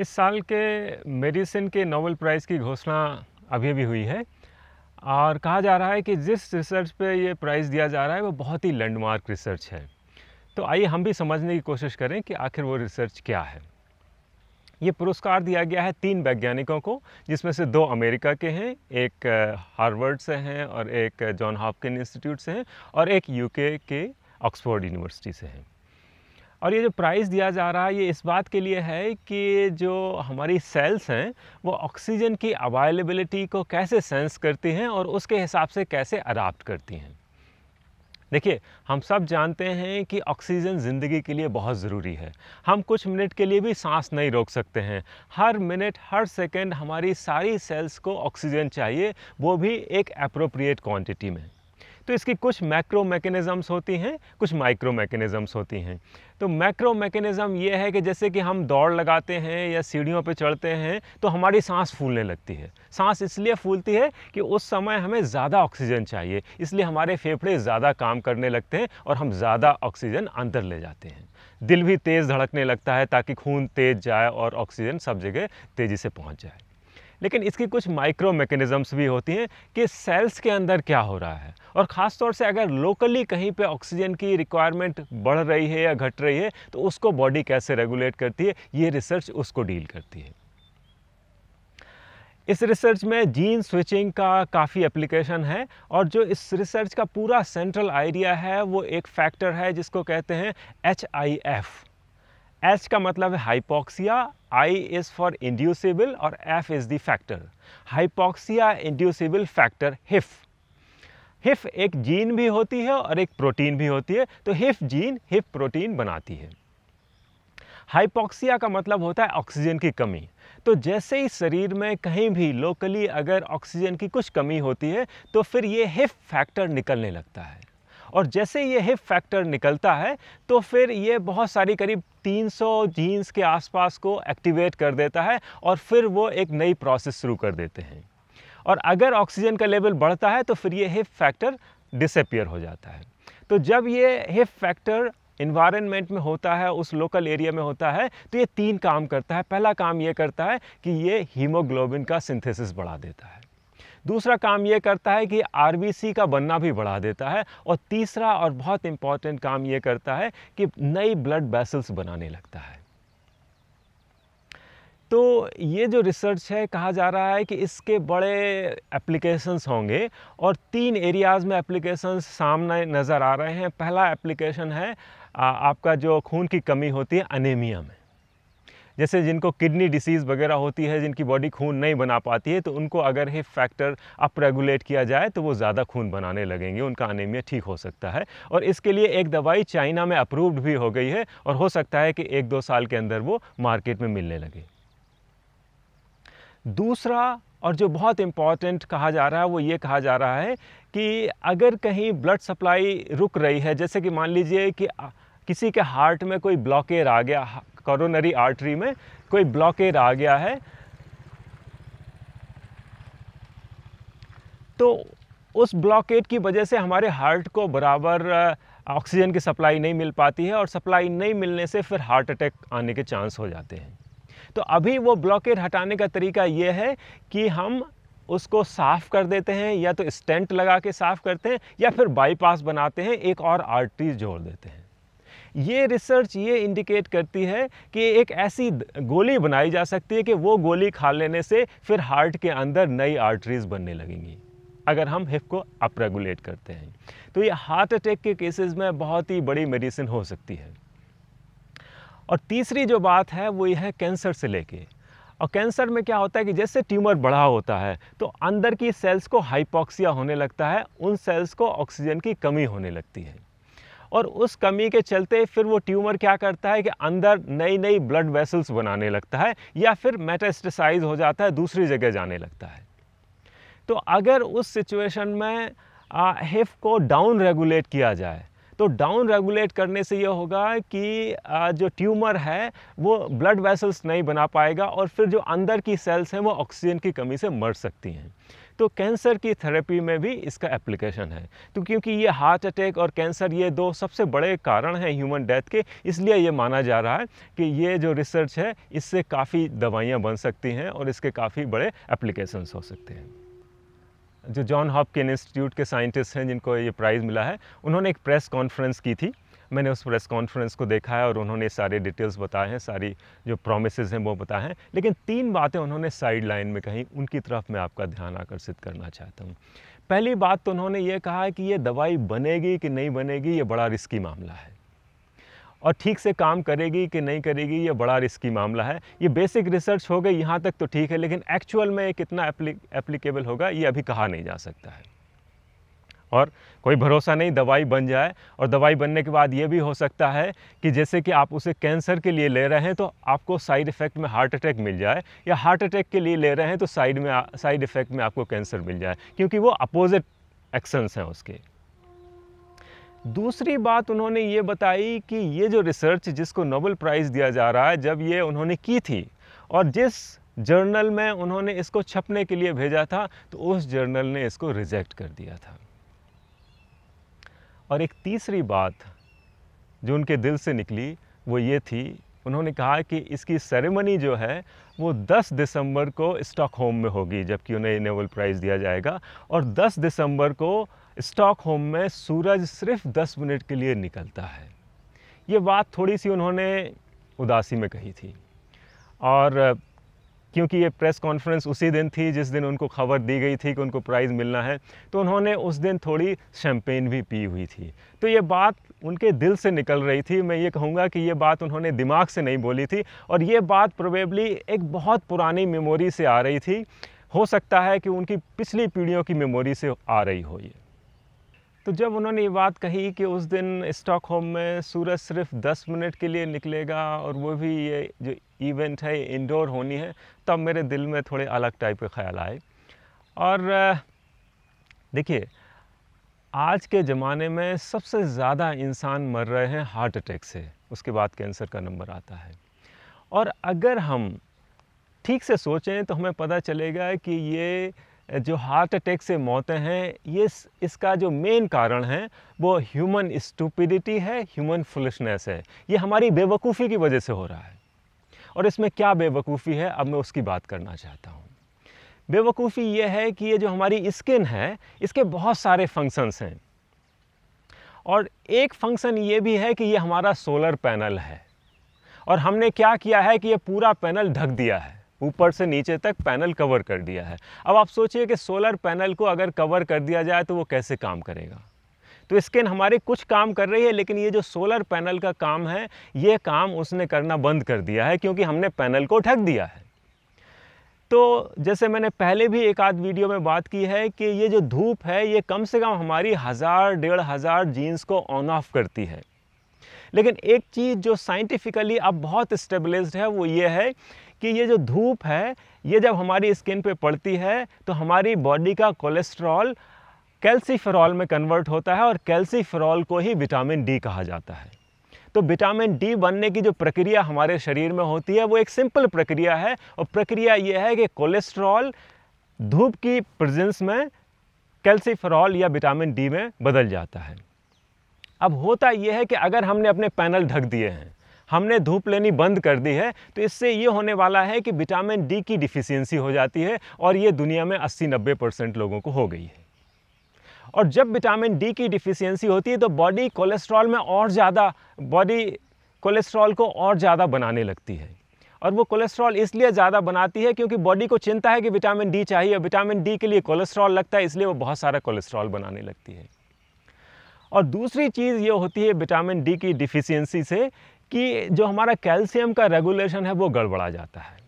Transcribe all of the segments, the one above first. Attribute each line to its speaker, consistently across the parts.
Speaker 1: इस साल के मेडिसिन के नोबल प्राइज़ की घोषणा अभी भी हुई है और कहा जा रहा है कि जिस रिसर्च पे ये प्राइज़ दिया जा रहा है वो बहुत ही लैंडमार्क रिसर्च है तो आइए हम भी समझने की कोशिश करें कि आखिर वो रिसर्च क्या है ये पुरस्कार दिया गया है तीन वैज्ञानिकों को जिसमें से दो अमेरिका के हैं एक हार्वर्ड से हैं और एक जॉन हॉपकिन इंस्टीट्यूट से हैं और एक यूके के ऑक्सफोर्ड यूनिवर्सिटी से हैं और ये जो प्राइस दिया जा रहा है ये इस बात के लिए है कि जो हमारी सेल्स हैं वो ऑक्सीजन की अवेलेबिलिटी को कैसे सेंस करती हैं और उसके हिसाब से कैसे अडाप्ट करती हैं देखिए हम सब जानते हैं कि ऑक्सीजन ज़िंदगी के लिए बहुत ज़रूरी है हम कुछ मिनट के लिए भी सांस नहीं रोक सकते हैं हर मिनट हर सेकंड हमारी सारी सेल्स को ऑक्सीजन चाहिए वो भी एक अप्रोप्रिएट क्वांटिटी में तो इसकी कुछ मैक्रो मैकेनिज़म्स होती हैं कुछ माइक्रो मैकेनिज़म्स होती हैं तो मैक्रो मैकेनिज़म ये है कि जैसे कि हम दौड़ लगाते हैं या सीढ़ियों पर चढ़ते हैं तो हमारी सांस फूलने लगती है सांस इसलिए फूलती है कि उस समय हमें ज़्यादा ऑक्सीजन चाहिए इसलिए हमारे फेफड़े ज़्यादा काम करने लगते हैं और हम ज़्यादा ऑक्सीजन अंदर ले जाते हैं दिल भी तेज़ धड़कने लगता है ताकि खून तेज़ जाए और ऑक्सीजन सब जगह तेज़ी से पहुँच जाए लेकिन इसकी कुछ माइक्रो मैकेनिज़म्स भी होती हैं कि सेल्स के अंदर क्या हो रहा है और ख़ास तौर से अगर लोकली कहीं पे ऑक्सीजन की रिक्वायरमेंट बढ़ रही है या घट रही है तो उसको बॉडी कैसे रेगुलेट करती है ये रिसर्च उसको डील करती है इस रिसर्च में जीन स्विचिंग का काफ़ी एप्लीकेशन है और जो इस रिसर्च का पूरा सेंट्रल आइडिया है वो एक फैक्टर है जिसको कहते हैं एच आई एफ़ एच का मतलब है hypoxia I is for inducible और F is the factor hypoxia inducible factor HIF HIF एक जीन भी होती है और एक प्रोटीन भी होती है तो हिफ जीन हिफ प्रोटीन बनाती है हाइपोक्सिया का मतलब होता है ऑक्सीजन की कमी तो जैसे ही शरीर में कहीं भी लोकली अगर ऑक्सीजन की कुछ कमी होती है तो फिर ये हिफ फैक्टर निकलने लगता है और जैसे ये हिप फैक्टर निकलता है तो फिर ये बहुत सारी करीब 300 जीन्स के आसपास को एक्टिवेट कर देता है और फिर वो एक नई प्रोसेस शुरू कर देते हैं और अगर ऑक्सीजन का लेवल बढ़ता है तो फिर ये हिप फैक्टर डिसपियर हो जाता है तो जब ये हिप फैक्टर इन्वायरमेंट में होता है उस लोकल एरिया में होता है तो ये तीन काम करता है पहला काम ये करता है कि ये हीमोग्लोबिन का सिंथेसिस बढ़ा देता है दूसरा काम ये करता है कि आर का बनना भी बढ़ा देता है और तीसरा और बहुत इंपॉर्टेंट काम ये करता है कि नई ब्लड वेसल्स बनाने लगता है तो ये जो रिसर्च है कहा जा रहा है कि इसके बड़े एप्लीकेशंस होंगे और तीन एरियाज़ में एप्लीकेशंस सामने नज़र आ रहे हैं पहला एप्लीकेशन है आपका जो खून की कमी होती है अनेमिया में जैसे जिनको किडनी डिसीज़ वगैरह होती है जिनकी बॉडी खून नहीं बना पाती है तो उनको अगर ये फैक्टर अप रेगुलेट किया जाए तो वो ज़्यादा खून बनाने लगेंगे उनका अनिमिया ठीक हो सकता है और इसके लिए एक दवाई चाइना में अप्रूव्ड भी हो गई है और हो सकता है कि एक दो साल के अंदर वो मार्केट में मिलने लगे दूसरा और जो बहुत इम्पॉर्टेंट कहा जा रहा है वो ये कहा जा रहा है कि अगर कहीं ब्लड सप्लाई रुक रही है जैसे कि मान लीजिए कि किसी के हार्ट में कोई ब्लॉकेज आ गया कॉरोनरी आर्टरी में कोई ब्लॉकेज आ गया है तो उस ब्लॉकेट की वजह से हमारे हार्ट को बराबर ऑक्सीजन की सप्लाई नहीं मिल पाती है और सप्लाई नहीं मिलने से फिर हार्ट अटैक आने के चांस हो जाते हैं तो अभी वो ब्लॉकेट हटाने का तरीका ये है कि हम उसको साफ़ कर देते हैं या तो स्टेंट लगा के साफ़ करते हैं या फिर बाईपास बनाते हैं एक और आर्टरी जोड़ देते हैं ये रिसर्च ये इंडिकेट करती है कि एक ऐसी गोली बनाई जा सकती है कि वो गोली खा लेने से फिर हार्ट के अंदर नई आर्टरीज़ बनने लगेंगी अगर हम हिप को अपरेगुलेट करते हैं तो ये हार्ट अटैक के केसेस में बहुत ही बड़ी मेडिसिन हो सकती है और तीसरी जो बात है वो ये है कैंसर से लेके और कैंसर में क्या होता है कि जैसे ट्यूमर बड़ा होता है तो अंदर की सेल्स को हाइपोक्सिया होने लगता है उन सेल्स को ऑक्सीजन की कमी होने लगती है और उस कमी के चलते फिर वो ट्यूमर क्या करता है कि अंदर नई नई ब्लड वेसल्स बनाने लगता है या फिर मेटास्टिसाइज हो जाता है दूसरी जगह जाने लगता है तो अगर उस सिचुएशन में हिफ को डाउन रेगुलेट किया जाए तो डाउन रेगुलेट करने से ये होगा कि जो ट्यूमर है वो ब्लड वेसल्स नहीं बना पाएगा और फिर जो अंदर की सेल्स हैं वो ऑक्सीजन की कमी से मर सकती हैं तो कैंसर की थेरेपी में भी इसका एप्लीकेशन है तो क्योंकि ये हार्ट अटैक और कैंसर ये दो सबसे बड़े कारण हैं ह्यूमन डेथ के इसलिए ये माना जा रहा है कि ये जो रिसर्च है इससे काफ़ी दवाइयाँ बन सकती हैं और इसके काफ़ी बड़े एप्लीकेशंस हो सकते हैं जो जॉन हॉपकिन इंस्टीट्यूट के साइंटिस्ट हैं जिनको ये प्राइज़ मिला है उन्होंने एक प्रेस कॉन्फ्रेंस की थी मैंने उस प्रेस कॉन्फ्रेंस को देखा है और उन्होंने सारे डिटेल्स बताए हैं सारी जो प्रोमिस हैं वो बताए हैं लेकिन तीन बातें उन्होंने साइड लाइन में कहीं उनकी तरफ मैं आपका ध्यान आकर्षित करना चाहता हूँ पहली बात तो उन्होंने ये कहा है कि ये दवाई बनेगी कि नहीं बनेगी ये बड़ा रिस्की मामला है और ठीक से काम करेगी कि नहीं करेगी ये बड़ा रिस्की मामला है ये बेसिक रिसर्च हो गई यहाँ तक तो ठीक है लेकिन एक्चुअल में ये कितना एप्लीकेबल होगा ये अभी कहा नहीं जा सकता है और कोई भरोसा नहीं दवाई बन जाए और दवाई बनने के बाद ये भी हो सकता है कि जैसे कि आप उसे कैंसर के लिए ले रहे हैं तो आपको साइड इफ़ेक्ट में हार्ट अटैक मिल जाए या हार्ट अटैक के लिए ले रहे हैं तो साइड में साइड इफ़ेक्ट में आपको कैंसर मिल जाए क्योंकि वो अपोजिट एक्शंस हैं उसके दूसरी बात उन्होंने ये बताई कि ये जो रिसर्च जिसको नोबल प्राइज़ दिया जा रहा है जब ये उन्होंने की थी और जिस जर्नल में उन्होंने इसको छपने के लिए भेजा था तो उस जर्नल ने इसको रिजेक्ट कर दिया था और एक तीसरी बात जो उनके दिल से निकली वो ये थी उन्होंने कहा कि इसकी सेरेमनी जो है वो 10 दिसंबर को स्टॉकहोम में होगी जबकि उन्हें नोबल प्राइज़ दिया जाएगा और 10 दिसंबर को स्टॉकहोम में सूरज सिर्फ 10 मिनट के लिए निकलता है ये बात थोड़ी सी उन्होंने उदासी में कही थी और क्योंकि ये प्रेस कॉन्फ्रेंस उसी दिन थी जिस दिन उनको खबर दी गई थी कि उनको प्राइज़ मिलना है तो उन्होंने उस दिन थोड़ी शैम्पेन भी पी हुई थी तो ये बात उनके दिल से निकल रही थी मैं ये कहूँगा कि ये बात उन्होंने दिमाग से नहीं बोली थी और ये बात प्रोबेबली एक बहुत पुरानी मेमोरी से आ रही थी हो सकता है कि उनकी पिछली पीढ़ियों की मेमोरी से आ रही हो ये तो जब उन्होंने ये बात कही कि उस दिन स्टॉकहोम में सूरज सिर्फ 10 मिनट के लिए निकलेगा और वो भी ये जो इवेंट है इंडोर होनी है तब मेरे दिल में थोड़े अलग टाइप के ख्याल आए और देखिए आज के ज़माने में सबसे ज़्यादा इंसान मर रहे हैं हार्ट अटैक से उसके बाद कैंसर का नंबर आता है और अगर हम ठीक से सोचें तो हमें पता चलेगा कि ये जो हार्ट अटैक से मौतें हैं ये इसका जो मेन कारण है वो ह्यूमन स्टूपिडिटी है ह्यूमन फुलिशनेस है ये हमारी बेवकूफ़ी की वजह से हो रहा है और इसमें क्या बेवकूफ़ी है अब मैं उसकी बात करना चाहता हूँ बेवकूफ़ी ये है कि ये जो हमारी स्किन है इसके बहुत सारे फंक्शंस हैं और एक फंक्शन ये भी है कि ये हमारा सोलर पैनल है और हमने क्या किया है कि ये पूरा पैनल ढक दिया है ऊपर से नीचे तक पैनल कवर कर दिया है अब आप सोचिए कि सोलर पैनल को अगर कवर कर दिया जाए तो वो कैसे काम करेगा तो स्किन हमारे कुछ काम कर रही है लेकिन ये जो सोलर पैनल का काम है ये काम उसने करना बंद कर दिया है क्योंकि हमने पैनल को ढक दिया है तो जैसे मैंने पहले भी एक आध वीडियो में बात की है कि ये जो धूप है ये कम से कम हमारी हज़ार डेढ़ हज़ार जीन्स को ऑन ऑफ करती है लेकिन एक चीज़ जो साइंटिफिकली अब बहुत स्टेबलिस्ड है वो ये है कि ये जो धूप है ये जब हमारी स्किन पे पड़ती है तो हमारी बॉडी का कोलेस्ट्रॉल कैल्सीफेरॉल में कन्वर्ट होता है और कैल्सीफेरॉल को ही विटामिन डी कहा जाता है तो विटामिन डी बनने की जो प्रक्रिया हमारे शरीर में होती है वो एक सिंपल प्रक्रिया है और प्रक्रिया ये है कि कोलेस्ट्रॉल धूप की प्रेजेंस में कैल्सीफेरॉल या विटामिन डी में बदल जाता है अब होता यह है कि अगर हमने अपने पैनल ढक दिए हैं हमने धूप लेनी बंद कर दी है तो इससे ये होने वाला है कि विटामिन डी की डिफिशियंसी हो जाती है और ये दुनिया में अस्सी नब्बे परसेंट लोगों को हो गई है और जब विटामिन डी की डिफिशियंसी होती है तो बॉडी कोलेस्ट्रॉल में और ज़्यादा बॉडी कोलेस्ट्रॉल को और ज़्यादा बनाने लगती है और वो कोलेस्ट्रॉल इसलिए ज़्यादा बनाती है क्योंकि बॉडी को चिंता है कि विटामिन डी चाहिए विटामिन डी के लिए कोलेस्ट्रॉल लगता है इसलिए वो बहुत सारा कोलेस्ट्रॉल बनाने लगती है और दूसरी चीज़ ये होती है विटामिन डी की डिफिशियंसी से कि जो हमारा कैल्शियम का रेगुलेशन है वो गड़बड़ा जाता है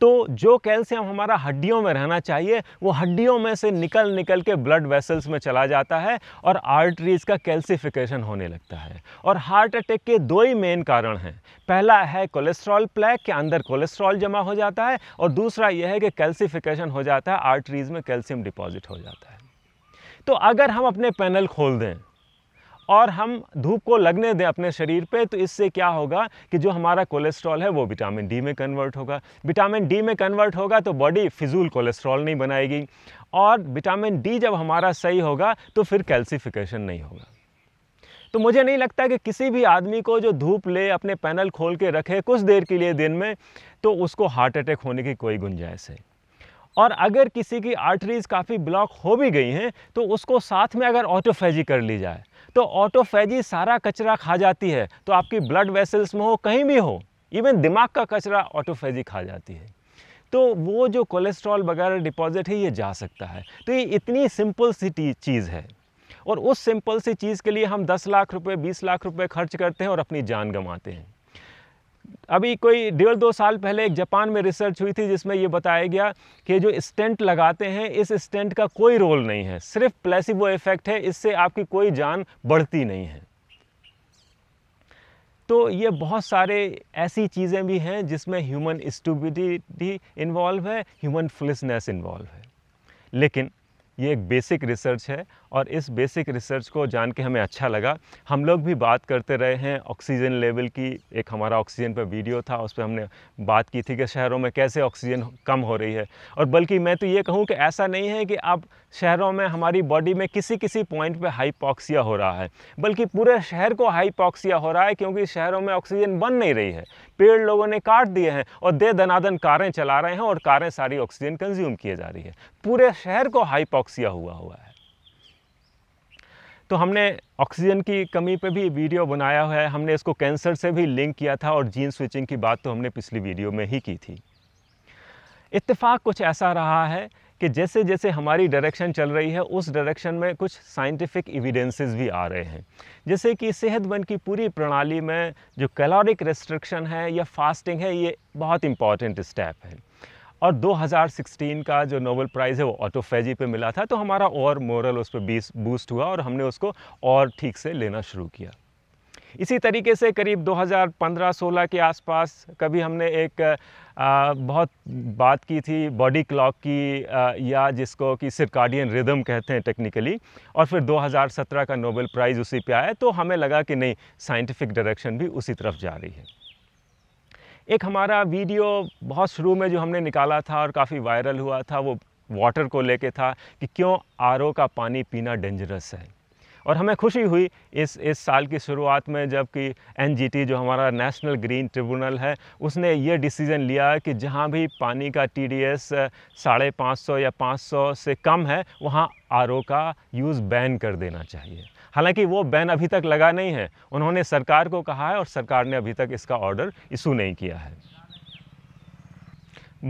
Speaker 1: तो जो कैल्शियम हमारा हड्डियों में रहना चाहिए वो हड्डियों में से निकल निकल के ब्लड वेसल्स में चला जाता है और आर्टरीज का कैल्सिफिकेशन होने लगता है और हार्ट अटैक के दो ही मेन कारण हैं पहला है कोलेस्ट्रॉल प्लैक के अंदर कोलेस्ट्रॉल जमा हो जाता है और दूसरा यह है कि कैल्सिफिकेशन हो जाता है आर्टरीज में कैल्शियम डिपॉजिट हो जाता है तो अगर हम अपने पैनल खोल दें और हम धूप को लगने दें अपने शरीर पे तो इससे क्या होगा कि जो हमारा कोलेस्ट्रॉल है वो विटामिन डी में कन्वर्ट होगा विटामिन डी में कन्वर्ट होगा तो बॉडी फिजूल कोलेस्ट्रॉल नहीं बनाएगी और विटामिन डी जब हमारा सही होगा तो फिर कैल्सिफिकेशन नहीं होगा तो मुझे नहीं लगता कि किसी भी आदमी को जो धूप ले अपने पैनल खोल के रखे कुछ देर के लिए दिन में तो उसको हार्ट अटैक होने की कोई गुंजाइश है और अगर किसी की आर्टरीज़ काफ़ी ब्लॉक हो भी गई हैं तो उसको साथ में अगर ऑटोफेजी कर ली जाए तो ऑटोफेजी सारा कचरा खा जाती है तो आपकी ब्लड वेसल्स में हो कहीं भी हो इवन दिमाग का कचरा ऑटोफेजी खा जाती है तो वो जो कोलेस्ट्रॉल वगैरह डिपॉजिट है ये जा सकता है तो ये इतनी सिंपल सी चीज़ है और उस सिंपल सी चीज़ के लिए हम 10 लाख रुपए 20 लाख रुपए खर्च करते हैं और अपनी जान गंवाते हैं अभी कोई डेढ़ दो साल पहले एक जापान में रिसर्च हुई थी जिसमें ये बताया गया कि जो स्टेंट लगाते हैं इस स्टेंट का कोई रोल नहीं है सिर्फ प्लेसिबो इफेक्ट है इससे आपकी कोई जान बढ़ती नहीं है तो ये बहुत सारे ऐसी चीज़ें भी हैं जिसमें ह्यूमन स्टूबिडिटी इन्वॉल्व है ह्यूमन फ्लिसनेस इन्वॉल्व है लेकिन ये एक बेसिक रिसर्च है और इस बेसिक रिसर्च को जान के हमें अच्छा लगा हम लोग भी बात करते रहे हैं ऑक्सीजन लेवल की एक हमारा ऑक्सीजन पर वीडियो था उस पर हमने बात की थी कि शहरों में कैसे ऑक्सीजन कम हो रही है और बल्कि मैं तो ये कहूँ कि ऐसा नहीं है कि आप शहरों में हमारी बॉडी में किसी किसी पॉइंट पे हाइपॉक्सिया हो रहा है बल्कि पूरे शहर को हाइपॉक्सिया हो रहा है क्योंकि शहरों में ऑक्सीजन बन नहीं रही है पेड़ लोगों ने काट दिए हैं और दे दनादन कारें चला रहे हैं और कारें सारी ऑक्सीजन कंज्यूम किए जा रही है पूरे शहर को हाइपॉक्सिया हुआ हुआ है तो हमने ऑक्सीजन की कमी पे भी वीडियो बनाया हुआ है हमने इसको कैंसर से भी लिंक किया था और जीन स्विचिंग की बात तो हमने पिछली वीडियो में ही की थी इत्तेफाक कुछ ऐसा रहा है कि जैसे जैसे हमारी डायरेक्शन चल रही है उस डायरेक्शन में कुछ साइंटिफिक एविडेंसेस भी आ रहे हैं जैसे कि सेहतमंद की पूरी प्रणाली में जो कैलोरिक रेस्ट्रिक्शन है या फास्टिंग है ये बहुत इंपॉर्टेंट स्टेप है और 2016 का जो नोबल प्राइज़ है वो ऑटोफेजी पे मिला था तो हमारा और मोरल उस पर बीस बूस्ट हुआ और हमने उसको और ठीक से लेना शुरू किया इसी तरीके से करीब 2015-16 के आसपास कभी हमने एक आ, बहुत बात की थी बॉडी क्लॉक की आ, या जिसको कि सिरकार्डियन रिदम कहते हैं टेक्निकली और फिर 2017 का नोबेल प्राइज़ उसी पे आया तो हमें लगा कि नहीं साइंटिफिक डायरेक्शन भी उसी तरफ जा रही है एक हमारा वीडियो बहुत शुरू में जो हमने निकाला था और काफ़ी वायरल हुआ था वो वाटर को लेके था कि क्यों आर का पानी पीना डेंजरस है और हमें खुशी हुई इस इस साल की शुरुआत में जबकि एनजीटी जो हमारा नेशनल ग्रीन ट्रिब्यूनल है उसने ये डिसीज़न लिया कि जहाँ भी पानी का टी डी एस साढ़े पाँच सौ या पाँच सौ से कम है वहाँ आर का यूज़ बैन कर देना चाहिए हालांकि वो बैन अभी तक लगा नहीं है उन्होंने सरकार को कहा है और सरकार ने अभी तक इसका ऑर्डर इशू नहीं किया है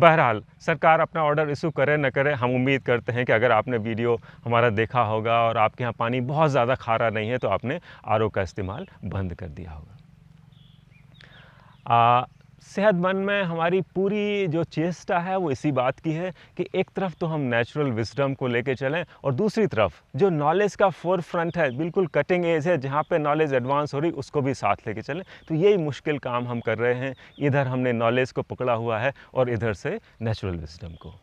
Speaker 1: बहरहाल सरकार अपना ऑर्डर इशू करे न करे हम उम्मीद करते हैं कि अगर आपने वीडियो हमारा देखा होगा और आपके यहाँ पानी बहुत ज़्यादा खारा नहीं है तो आपने आर का इस्तेमाल बंद कर दिया होगा आ, सेहत में हमारी पूरी जो चेष्टा है वो इसी बात की है कि एक तरफ तो हम नेचुरल विजडम को लेके चलें और दूसरी तरफ जो नॉलेज का फोर फ्रंट है बिल्कुल कटिंग एज है जहाँ पे नॉलेज एडवांस हो रही उसको भी साथ लेके चलें तो यही मुश्किल काम हम कर रहे हैं इधर हमने नॉलेज को पकड़ा हुआ है और इधर से नेचुरल विजडम को